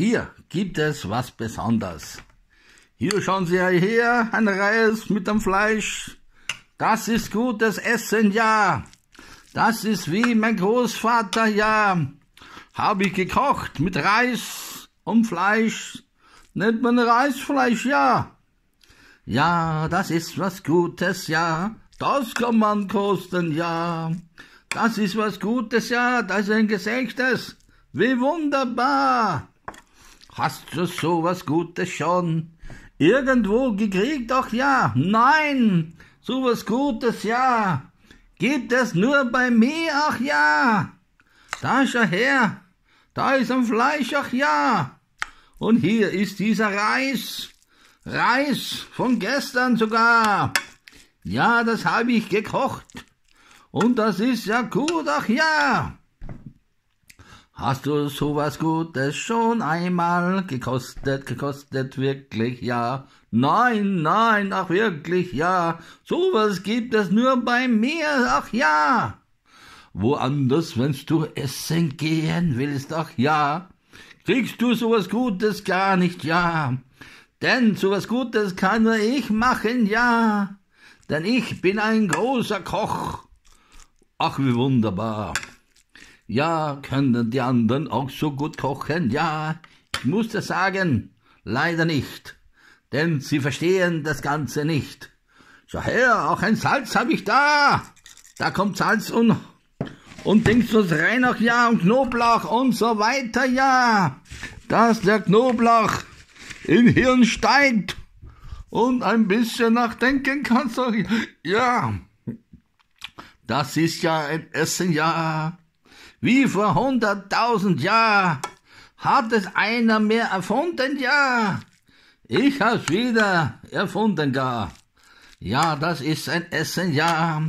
Hier gibt es was Besonderes. Hier schauen Sie her, ein Reis mit dem Fleisch. Das ist gutes Essen, ja. Das ist wie mein Großvater, ja. Habe ich gekocht mit Reis und Fleisch. Nennt man Reisfleisch, ja. Ja, das ist was Gutes, ja. Das kann man kosten, ja. Das ist was Gutes, ja. Das ist ein Gesächtes. Wie wunderbar hast du sowas Gutes schon? Irgendwo gekriegt? Ach ja, nein, sowas Gutes, ja. Gibt es nur bei mir? Ach ja. Da ist er her. Da ist ein Fleisch, ach ja. Und hier ist dieser Reis. Reis von gestern sogar. Ja, das habe ich gekocht. Und das ist ja gut, ach ja. Hast du sowas Gutes schon einmal gekostet, gekostet wirklich, ja? Nein, nein, ach wirklich, ja. Sowas gibt es nur bei mir, ach ja. Woanders, wennst du essen gehen willst, ach ja. Kriegst du sowas Gutes gar nicht, ja. Denn sowas Gutes kann nur ich machen, ja. Denn ich bin ein großer Koch. Ach, wie wunderbar. Ja, können die anderen auch so gut kochen? Ja, ich muss das sagen, leider nicht, denn sie verstehen das Ganze nicht. So her, auch ein Salz habe ich da. Da kommt Salz und und denkst du rein auch ja und Knoblauch und so weiter ja, dass der Knoblauch in Hirn steigt und ein bisschen nachdenken kannst auch ja. Das ist ja ein Essen ja wie vor hunderttausend Jahr Hat es einer mehr erfunden, ja? Ich hab's wieder erfunden gar. Ja, das ist ein Essen, ja.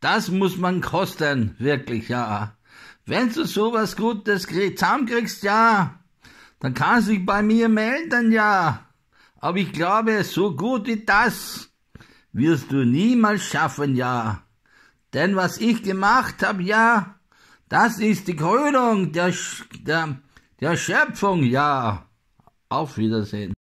Das muss man kosten, wirklich, ja. Wenn du sowas Gutes zusammenkriegst, ja, dann kannst du dich bei mir melden, ja. Aber ich glaube, so gut wie das wirst du niemals schaffen, ja. Denn was ich gemacht hab, ja, das ist die Krönung der, Sch der, der Schöpfung, ja. Auf Wiedersehen.